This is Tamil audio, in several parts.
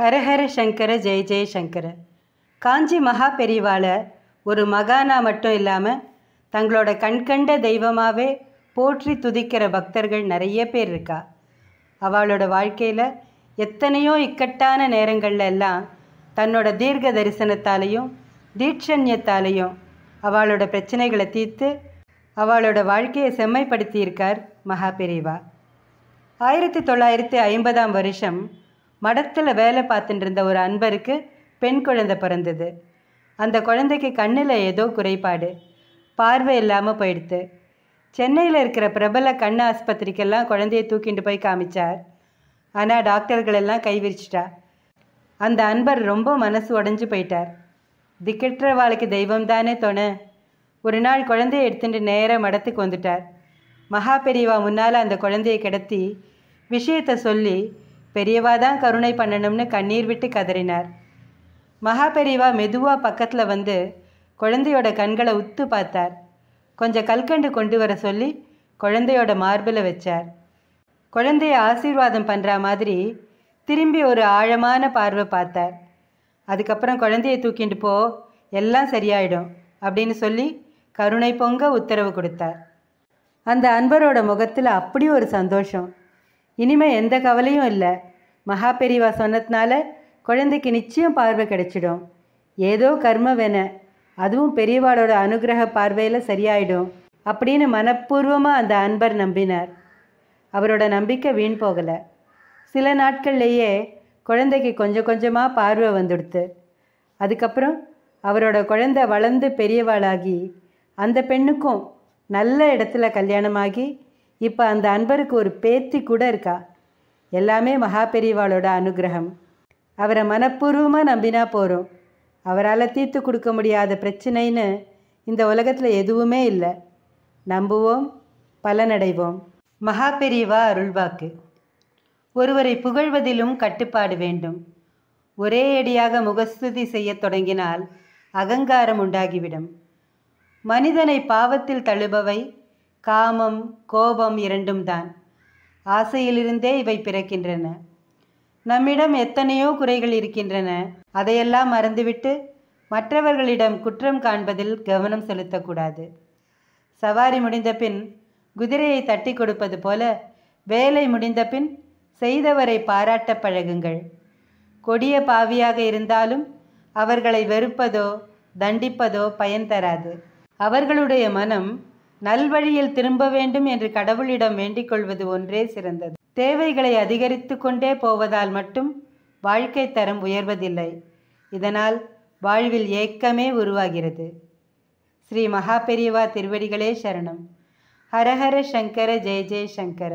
ஹரஹர சங்கர ஜெய ஜெய சங்கர காஞ்சி மகா பெரிவாளை ஒரு மகானா மட்டும் இல்லாமல் தங்களோட கண்கண்ட தெய்வமாகவே போற்றி துதிக்கிற பக்தர்கள் நிறைய பேர் இருக்கா அவளோட வாழ்க்கையில் எத்தனையோ இக்கட்டான நேரங்களில் எல்லாம் தன்னோட தீர்க்க தரிசனத்தாலையும் தீட்சண்யத்தாலையும் அவளோட பிரச்சனைகளை தீர்த்து அவளோட வாழ்க்கையை செம்மைப்படுத்தியிருக்கார் மகா பெரிவா ஆயிரத்தி தொள்ளாயிரத்தி ஐம்பதாம் வருஷம் மடத்தில் வேலை பார்த்துட்டு இருந்த ஒரு அன்பருக்கு பெண் குழந்தை பிறந்தது அந்த குழந்தைக்கு கண்ணில் ஏதோ குறைபாடு பார்வை இல்லாமல் போயிடுத்து சென்னையில் இருக்கிற பிரபல கண் ஆஸ்பத்திரிக்கெல்லாம் குழந்தைய தூக்கிட்டு போய் காமிச்சார் ஆனால் டாக்டர்களெல்லாம் கைவிரிச்சிட்டா அந்த அன்பர் ரொம்ப மனசு உடஞ்சி போயிட்டார் திக்கற்ற வாழ்க்கை தெய்வம் தானே தோணு ஒரு நாள் குழந்தைய எடுத்துட்டு நேராக மடத்துக்கு வந்துட்டார் மகா பெரியவா முன்னால் அந்த குழந்தையை கிடத்தி விஷயத்தை சொல்லி பெரியவா தான் கருணை பண்ணணும்னு கண்ணீர் விட்டு கதறினார் மகா பெரியவா மெதுவாக பக்கத்தில் வந்து குழந்தையோட கண்களை உத்து பார்த்தார் கொஞ்சம் கல்கண்டு கொண்டு வர சொல்லி குழந்தையோட மார்பில் வச்சார் குழந்தைய ஆசீர்வாதம் பண்ணுற மாதிரி திரும்பி ஒரு ஆழமான பார்வை பார்த்தார் அதுக்கப்புறம் குழந்தையை தூக்கிட்டு போ எல்லாம் சரியாயிடும் அப்படின்னு சொல்லி கருணை பொங்க உத்தரவு கொடுத்தார் அந்த அன்பரோட முகத்தில் அப்படி ஒரு சந்தோஷம் இனிமே எந்த கவலையும் இல்லை மகா பெரியவா சொன்னதுனால குழந்தைக்கு நிச்சயம் பார்வை கிடைச்சிடும் ஏதோ கர்ம வேண அதுவும் பெரியவாளோட அனுகிரக பார்வையில் சரியாயிடும் அப்படின்னு மனப்பூர்வமாக அந்த அன்பர் நம்பினார் அவரோட நம்பிக்கை வீண் போகலை சில நாட்கள்லேயே குழந்தைக்கு கொஞ்சம் கொஞ்சமாக பார்வை வந்துடுத்து அதுக்கப்புறம் அவரோட குழந்தை வளர்ந்து பெரியவாளாகி அந்த பெண்ணுக்கும் நல்ல இடத்துல கல்யாணமாகி இப்போ அந்த அன்பருக்கு ஒரு பேத்தி கூட இருக்கா எல்லாமே மகா பெரியவாளோட அனுகிரகம் அவரை மனப்பூர்வமாக நம்பினா போகிறோம் அவரால் தீர்த்து கொடுக்க முடியாத பிரச்சனைன்னு இந்த உலகத்தில் எதுவுமே இல்லை நம்புவோம் பலனடைவோம் மகா பெரியவா அருள்வாக்கு ஒருவரை புகழ்வதிலும் கட்டுப்பாடு வேண்டும் ஒரே அடியாக முகஸ்துதி செய்யத் தொடங்கினால் அகங்காரம் உண்டாகிவிடும் மனிதனை பாவத்தில் தழுபவை காமம் கோபம் இரண்டும் தான் ஆசையிலிருந்தே இவை பிறக்கின்றன நம்மிடம் எத்தனையோ குறைகள் இருக்கின்றன அதையெல்லாம் மறந்துவிட்டு மற்றவர்களிடம் குற்றம் காண்பதில் கவனம் செலுத்தக்கூடாது சவாரி முடிந்த பின் குதிரையை தட்டி கொடுப்பது போல வேலை முடிந்த பின் செய்தவரை பாராட்ட பழகுங்கள் கொடிய பாவியாக இருந்தாலும் அவர்களை வெறுப்பதோ தண்டிப்பதோ பயன் தராது அவர்களுடைய மனம் நல்வழியில் திரும்ப வேண்டும் என்று கடவுளிடம் வேண்டிக் கொள்வது ஒன்றே சிறந்தது தேவைகளை அதிகரித்து கொண்டே போவதால் மட்டும் வாழ்க்கை தரம் உயர்வதில்லை இதனால் வாழ்வில் ஏக்கமே உருவாகிறது ஸ்ரீ மகா பெரியவா திருவடிகளே சரணம் ஹரஹர சங்கர ஜெய ஜெய சங்கர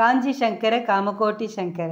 காஞ்சி சங்கர காமகோட்டி சங்கர